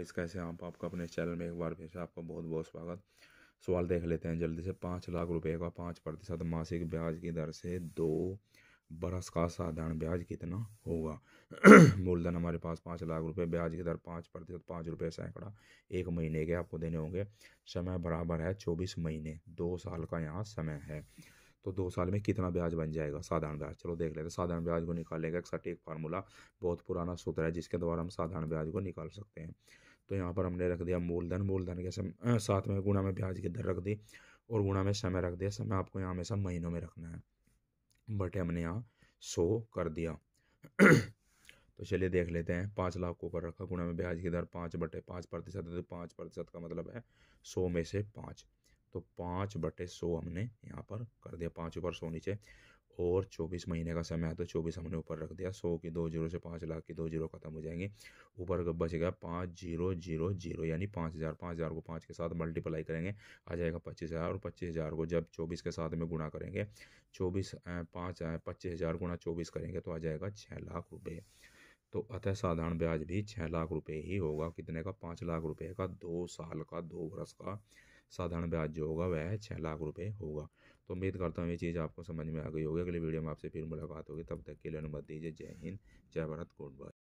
guys कैसे आप आपका अपने चैनल में एक बार फिर से आपका बहुत बहुत स्वागत सवाल देख लेते हैं जल्दी से पाँच लाख रुपए का पाँच प्रतिशत मासिक ब्याज की दर से दो बरस का साधारण ब्याज कितना होगा मूलधन हमारे पास पाँच लाख रुपए ब्याज की दर पाँच प्रतिशत पाँच रुपये सैकड़ा एक महीने के आपको देने होंगे समय बराबर है चौबीस महीने दो साल का यहाँ समय है तो दो साल में कितना ब्याज बन जाएगा साधारण ब्याज चलो देख लेते हैं साधारण ब्याज को निकालेगा एक सटीक फार्मूला बहुत पुराना सूत्र है जिसके द्वारा हम साधारण ब्याज को निकाल सकते हैं तो यहाँ पर हमने रख दिया मूलधन मूलधन के समय साथ में गुणा में ब्याज की दर रख दी और गुणा में समय रख दिया समय आपको यहाँ हमेशा महीनों में रखना है बटे हमने यहाँ सो कर दिया तो चलिए देख लेते हैं पाँच लाख को ऊपर रखा गुणा में ब्याज की दर पाँच बटे पाँच प्रतिशत तो पाँच प्रतिशत का मतलब है सौ में से पाँच तो पाँच बटे सौ हमने यहाँ पर कर दिया पाँच ऊपर सौ नीचे और 24 महीने का समय है तो 24 हमने ऊपर रख दिया 100 के दो जीरो से पाँच लाख के दो जीरो खत्म हो जाएंगे ऊपर का बच गया पाँच जीरो जीरो जीरो यानी पाँच हज़ार पाँच हज़ार को पाँच के साथ मल्टीप्लाई करेंगे आ जाएगा पच्चीस हज़ार और पच्चीस हज़ार को जब चौबीस के साथ में गुणा करेंगे चौबीस पाँच पच्चीस हज़ार गुणा चौबीस करेंगे तो आ जाएगा छः लाख रुपये तो अतः साधारण ब्याज भी छः लाख रुपये ही होगा कितने का पाँच लाख रुपये का दो साल का दो वर्ष का साधारण ब्याज जो होगा वह छः लाख रुपए होगा तो उम्मीद करता हूँ ये चीज़ आपको समझ में आ गई होगी अगली वीडियो में आपसे फिर मुलाकात होगी तब तक के लिए अनुमति दीजिए जय हिंद जय भारत गुड बाय